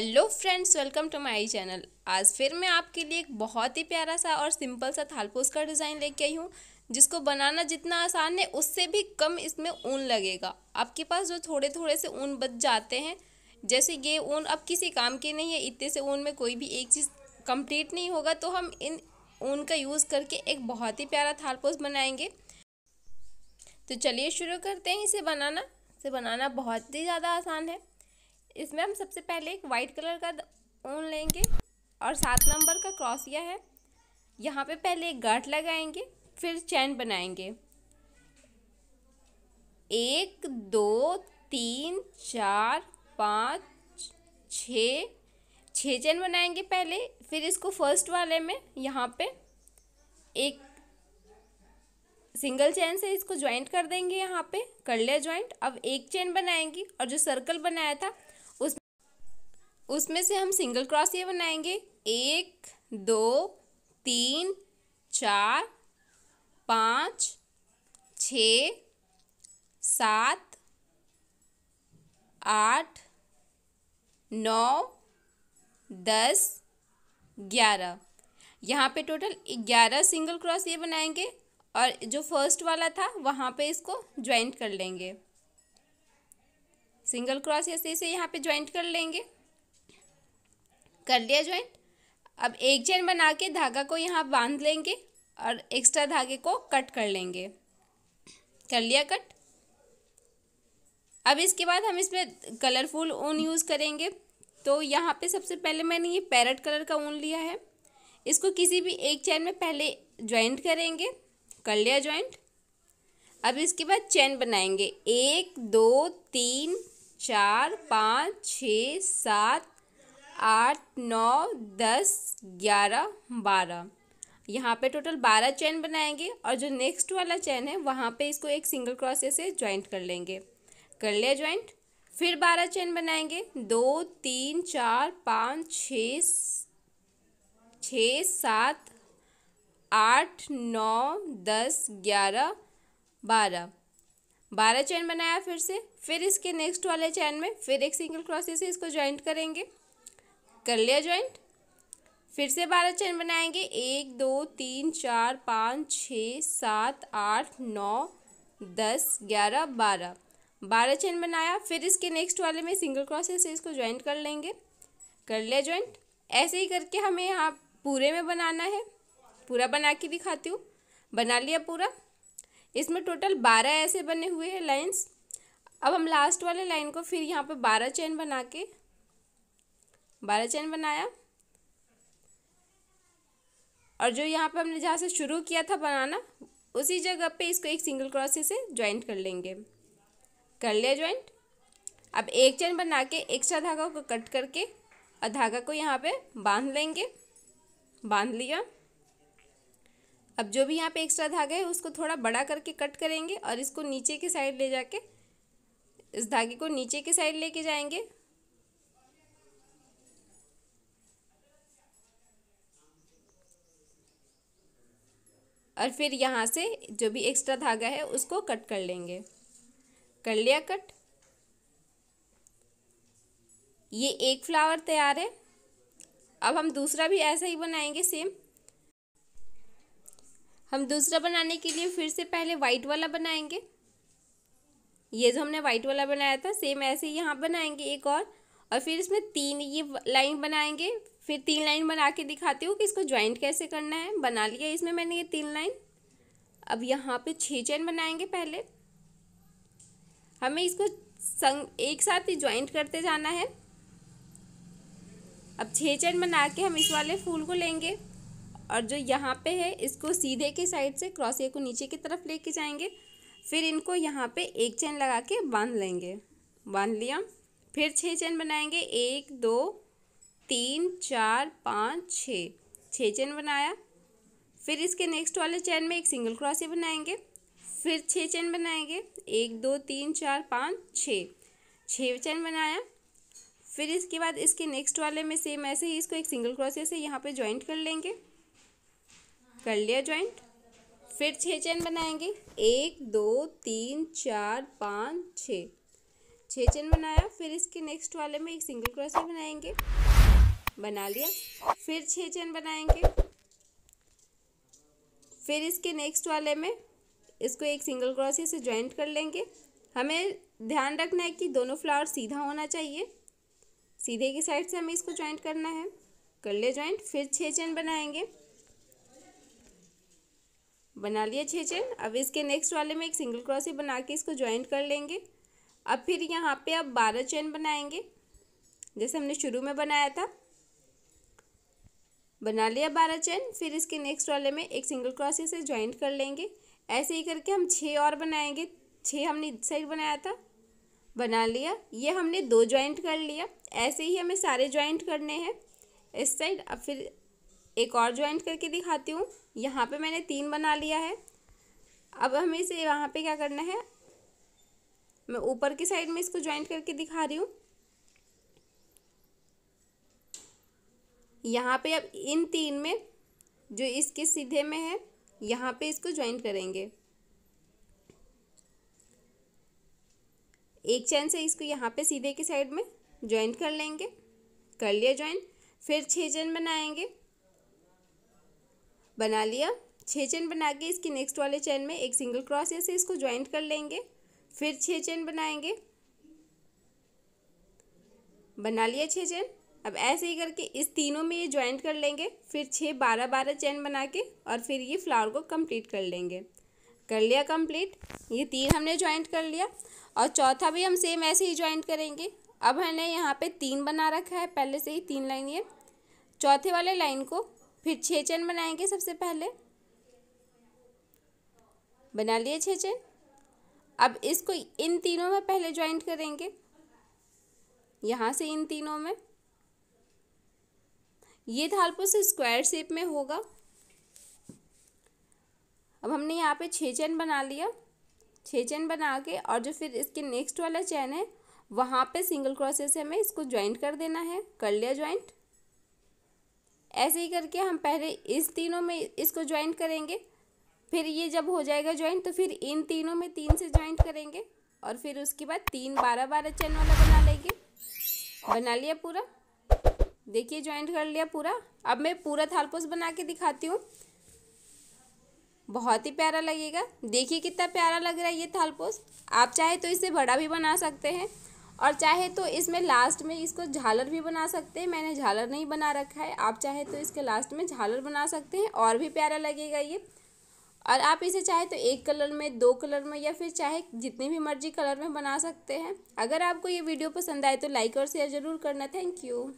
hello friends welcome to my channel आज फिर मैं आपके लिए एक बहुत ही प्यारा सा और सिंपल सा थालपोस का डिज़ाइन लेके आई हूँ जिसको बनाना जितना आसान है उससे भी कम इसमें ऊन लगेगा आपके पास जो थोड़े थोड़े से ऊन बच जाते हैं जैसे ये ऊन अब किसी काम के नहीं है इतने से ऊन में कोई भी एक चीज़ कंप्लीट नहीं होगा तो हम इन ऊन का यूज़ करके एक बहुत ही प्यारा थालपोस बनाएंगे तो चलिए शुरू करते हैं इसे बनाना इसे बनाना बहुत ही ज़्यादा आसान है इसमें हम सबसे पहले एक वाइट कलर का ऊन लेंगे और सात नंबर का क्रॉसिया है यहाँ पे पहले एक गांठ लगाएंगे फिर चैन बनाएंगे एक दो तीन चार पाँच छ छः चैन बनाएंगे पहले फिर इसको फर्स्ट वाले में यहाँ पे एक सिंगल चैन से इसको ज्वाइंट कर देंगे यहाँ पे कर लिया ज्वाइंट अब एक चैन बनाएंगे और जो सर्कल बनाया था उसमें से हम सिंगल क्रॉस ये बनाएंगे एक दो तीन चार पाँच छ सात आठ नौ दस ग्यारह यहाँ पे टोटल ग्यारह सिंगल क्रॉस ये बनाएंगे और जो फर्स्ट वाला था वहाँ पे इसको ज्वाइंट कर लेंगे सिंगल क्रॉस ऐसे इसे यहाँ पे ज्वाइंट कर लेंगे कर लिया ज्वाइंट अब एक चेन बना के धागा को यहाँ बांध लेंगे और एक्स्ट्रा धागे को कट कर लेंगे कर लिया कट अब इसके बाद हम इसमें कलरफुल ऊन यूज़ करेंगे तो यहाँ पे सबसे पहले मैंने ये पैरट कलर का ऊन लिया है इसको किसी भी एक चैन में पहले ज्वाइंट करेंगे कर लिया ज्वाइंट अब इसके बाद चैन बनाएंगे एक दो तीन चार पाँच छ सात आठ नौ दस ग्यारह बारह यहाँ पे टोटल बारह चैन बनाएंगे और जो नेक्स्ट वाला चैन है वहाँ पे इसको एक सिंगल क्रोशे से ज्वाइंट कर लेंगे कर लिया ज्वाइंट फिर बारह चैन बनाएंगे दो तीन चार पाँच छ छ सात आठ नौ दस ग्यारह बारह बारह चैन बनाया फिर से फिर इसके नेक्स्ट वाले चैन में फिर एक सिंगल क्रोशे से इसको ज्वाइंट करेंगे कर लिया ज्वाइंट फिर से बारह चैन बनाएंगे एक दो तीन चार पाँच छ सात आठ नौ दस ग्यारह बारह बारह चैन बनाया फिर इसके नेक्स्ट वाले में सिंगल क्रॉसेस से इसको ज्वाइंट कर लेंगे कर लिया ज्वाइंट ऐसे ही करके हमें यहाँ पूरे में बनाना है पूरा बना के दिखाती हूँ बना लिया पूरा इसमें टोटल बारह ऐसे बने हुए हैं लाइन्स अब हम लास्ट वाले लाइन को फिर यहाँ पर बारह चैन बना के बारह चैन बनाया और जो यहाँ पे हमने जहाँ से शुरू किया था बनाना उसी जगह पे इसको एक सिंगल क्रोशे से ज्वाइंट कर लेंगे कर लिया ज्वाइंट अब एक चैन बना के एक्स्ट्रा धागा को कट करके और धागा को यहाँ पे बांध लेंगे बांध लिया अब जो भी यहाँ पे एक्स्ट्रा धागा है उसको थोड़ा बड़ा करके कट करेंगे और इसको नीचे के साइड ले जाके इस धागे को नीचे के साइड लेके जाएंगे और फिर यहाँ से जो भी एक्स्ट्रा धागा है उसको कट कर लेंगे कर लिया कट ये एक फ्लावर तैयार है अब हम दूसरा भी ऐसा ही बनाएंगे सेम हम दूसरा बनाने के लिए फिर से पहले वाइट वाला बनाएंगे ये जो हमने वाइट वाला बनाया था सेम ऐसे ही यहाँ बनाएंगे एक और और फिर इसमें तीन ये लाइन बनाएंगे फिर तीन लाइन बना के दिखाती हूँ कि इसको ज्वाइंट कैसे करना है बना लिया इसमें मैंने ये तीन लाइन अब यहाँ पे छः चैन बनाएंगे पहले हमें इसको संग एक साथ ही ज्वाइंट करते जाना है अब छः चैन बना के हम इस वाले फूल को लेंगे और जो यहाँ पे है इसको सीधे के साइड से क्रॉसिया को नीचे की तरफ लेके जाएंगे फिर इनको यहाँ पे एक चैन लगा के बांध लेंगे बांध लिया फिर छः चैन बनाएंगे एक दो तीन चार पाँच छः छः चैन बनाया फिर इसके नेक्स्ट वाले चैन में एक सिंगल क्रोसिया बनाएंगे फिर छः चैन बनाएंगे एक दो तीन चार पाँच छः छः चैन बनाया फिर इसके बाद इसके नेक्स्ट वाले में सेम ऐसे ही इसको एक सिंगल क्रोसिया से यहाँ पे ज्वाइंट कर लेंगे कर लिया ज्वाइंट फिर छः चैन बनाएंगे एक दो तीन चार पाँच छः छः चेन बनाया फिर इसके नेक्स्ट वाले में एक सिंगल क्रोशिया बनाएंगे बना लिया फिर छः चेन बनाएंगे फिर इसके नेक्स्ट वाले में इसको एक सिंगल क्रोशिया से ज्वाइंट कर लेंगे हमें ध्यान रखना है कि दोनों फ्लावर सीधा होना चाहिए सीधे की साइड से हमें इसको ज्वाइंट करना है कर ले ज्वाइंट फिर छः चेन बनाएंगे बना लिया छः चेन अब इसके नेक्स्ट वाले में एक सिंगल क्रॉसी बना के इसको ज्वाइंट कर लेंगे अब फिर यहाँ पे आप बारह चैन बनाएंगे जैसे हमने शुरू में बनाया था बना लिया बारह चैन फिर इसके नेक्स्ट वाले में एक सिंगल क्रोशिया से ज्वाइंट कर लेंगे ऐसे ही करके हम छः और बनाएंगे छः हमने इस साइड बनाया था बना लिया ये हमने दो ज्वाइंट कर लिया ऐसे ही हमें सारे ज्वाइंट करने हैं इस साइड अब फिर एक और ज्वाइंट करके दिखाती हूँ यहाँ पे मैंने तीन बना लिया है अब हमें इसे यहाँ पे क्या करना है मैं ऊपर की साइड में इसको ज्वाइंट करके दिखा रही हूँ यहाँ पे अब इन तीन में जो इसके सीधे में है यहाँ पे इसको ज्वाइंट करेंगे एक चैन से इसको यहाँ पे सीधे की साइड में ज्वाइंट कर लेंगे कर लिया ज्वाइंट फिर छः चैन बनाएंगे बना लिया छः चैन बना के इसकी नेक्स्ट वाले चैन में एक सिंगल क्रॉस ऐसे इसको ज्वाइंट कर लेंगे फिर छः चेन बनाएंगे बना लिया छः चेन अब ऐसे ही करके इस तीनों में ये ज्वाइंट कर लेंगे फिर छः बारह बारह चैन बना के और फिर ये फ्लावर को कंप्लीट कर लेंगे कर लिया कंप्लीट ये तीन हमने ज्वाइंट कर लिया और चौथा भी हम सेम ऐसे ही ज्वाइंट करेंगे अब हमने यहाँ पे तीन बना रखा है पहले से ही तीन लाइन ये चौथे वाले लाइन को फिर छः चैन बनाएंगे सबसे पहले बना लिए छः चैन अब इसको इन तीनों में पहले ज्वाइंट करेंगे यहाँ से इन तीनों में ये धालपुस स्क्वायर शेप में होगा अब हमने यहाँ पे छः चैन बना लिया छः चैन बना के और जो फिर इसके नेक्स्ट वाला चैन है वहाँ पे सिंगल क्रोसेस हमें इसको ज्वाइंट कर देना है कर लिया ज्वाइंट ऐसे ही करके हम पहले इस तीनों में इसको ज्वाइंट करेंगे फिर ये जब हो जाएगा ज्वाइंट तो फिर इन तीनों में तीन से ज्वाइंट करेंगे और फिर उसके बाद तीन बारह बारह चैन वाला बना लेंगे बना लिया पूरा देखिए ज्वाइंट कर लिया पूरा अब मैं पूरा थालपोस बना के दिखाती हूँ बहुत ही प्यारा लगेगा देखिए कितना प्यारा लग रहा है ये थालपोस आप चाहे तो इसे बड़ा भी बना सकते हैं और चाहे तो इसमें लास्ट में इसको झालर भी बना सकते हैं मैंने झालर नहीं बना रखा है आप चाहे तो इसके लास्ट में झालर बना सकते हैं और भी प्यारा लगेगा ये और आप इसे चाहे तो एक कलर में दो कलर में या फिर चाहे जितने भी मर्जी कलर में बना सकते हैं अगर आपको ये वीडियो पसंद आए तो लाइक और शेयर ज़रूर करना थैंक यू